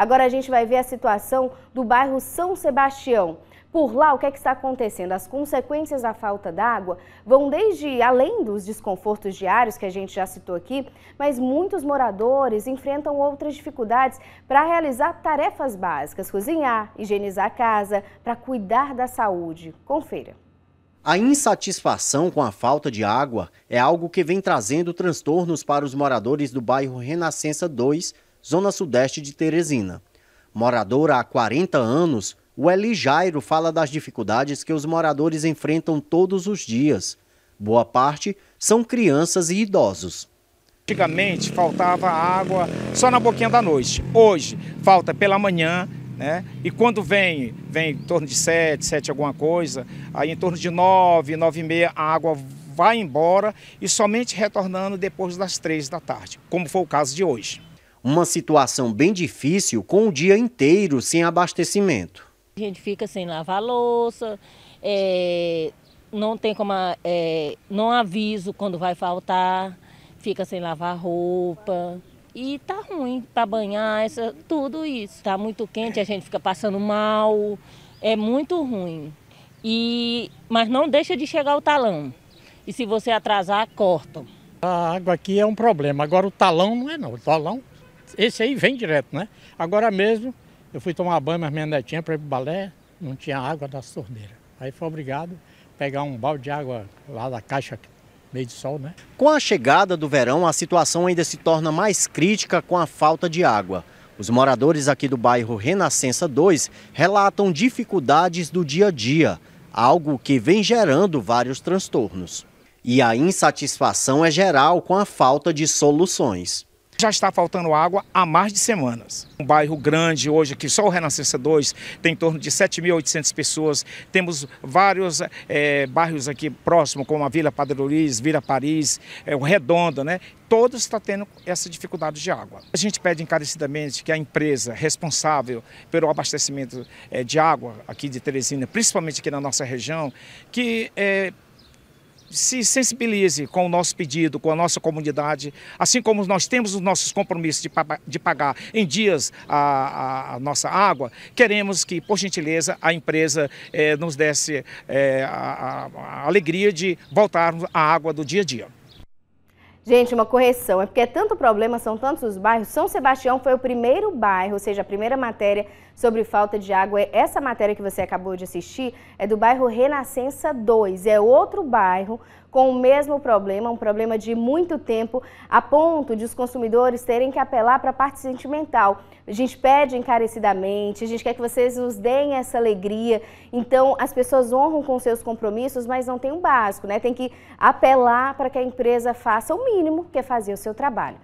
Agora a gente vai ver a situação do bairro São Sebastião. Por lá, o que, é que está acontecendo? As consequências da falta d'água vão desde além dos desconfortos diários que a gente já citou aqui, mas muitos moradores enfrentam outras dificuldades para realizar tarefas básicas, cozinhar, higienizar a casa, para cuidar da saúde. Confira. A insatisfação com a falta de água é algo que vem trazendo transtornos para os moradores do bairro Renascença 2 zona sudeste de Teresina. Moradora há 40 anos, o Eli Jairo fala das dificuldades que os moradores enfrentam todos os dias. Boa parte são crianças e idosos. Antigamente faltava água só na boquinha da noite. Hoje falta pela manhã, né? E quando vem, vem em torno de 7, 7 alguma coisa, aí em torno de 9, 9 e meia a água vai embora e somente retornando depois das 3 da tarde, como foi o caso de hoje. Uma situação bem difícil com o dia inteiro sem abastecimento. A gente fica sem lavar louça, é, não tem como. É, não aviso quando vai faltar, fica sem lavar roupa. E tá ruim para banhar, essa, tudo isso. Tá muito quente, a gente fica passando mal, é muito ruim. E, mas não deixa de chegar o talão. E se você atrasar, cortam. A água aqui é um problema. Agora o talão não é não. O talão esse aí vem direto, né? Agora mesmo, eu fui tomar banho, mas minha netinha para ir pro balé, não tinha água da torneira. Aí foi obrigado a pegar um balde de água lá da caixa meio de sol, né? Com a chegada do verão, a situação ainda se torna mais crítica com a falta de água. Os moradores aqui do bairro Renascença 2 relatam dificuldades do dia a dia, algo que vem gerando vários transtornos. E a insatisfação é geral com a falta de soluções. Já está faltando água há mais de semanas. Um bairro grande hoje, que só o Renascença 2 tem em torno de 7.800 pessoas. Temos vários é, bairros aqui próximos, como a Vila Padre Luiz, Vila Paris, é, o Redonda, né? Todos estão tá tendo essa dificuldade de água. A gente pede encarecidamente que a empresa responsável pelo abastecimento é, de água aqui de Teresina, principalmente aqui na nossa região, que se sensibilize com o nosso pedido, com a nossa comunidade, assim como nós temos os nossos compromissos de, de pagar em dias a, a, a, nossa água, queremos que, por gentileza, a empresa eh, nos desse eh, a, a, alegria de voltarmos à água do dia a dia. Gente, uma correção, é porque é tanto problema, são tantos os bairros. São Sebastião foi o primeiro bairro, ou seja, a primeira matéria sobre falta de água. É, essa matéria que você acabou de assistir é do bairro Renascença 2, é outro bairro com o mesmo problema, um problema de muito tempo, a ponto de os consumidores terem que apelar para a parte sentimental. A gente pede encarecidamente, a gente quer que vocês nos deem essa alegria. Então, as pessoas honram com seus compromissos, mas não tem o um básico, né? Tem que apelar para que a empresa faça o mínimo, que é fazer o seu trabalho.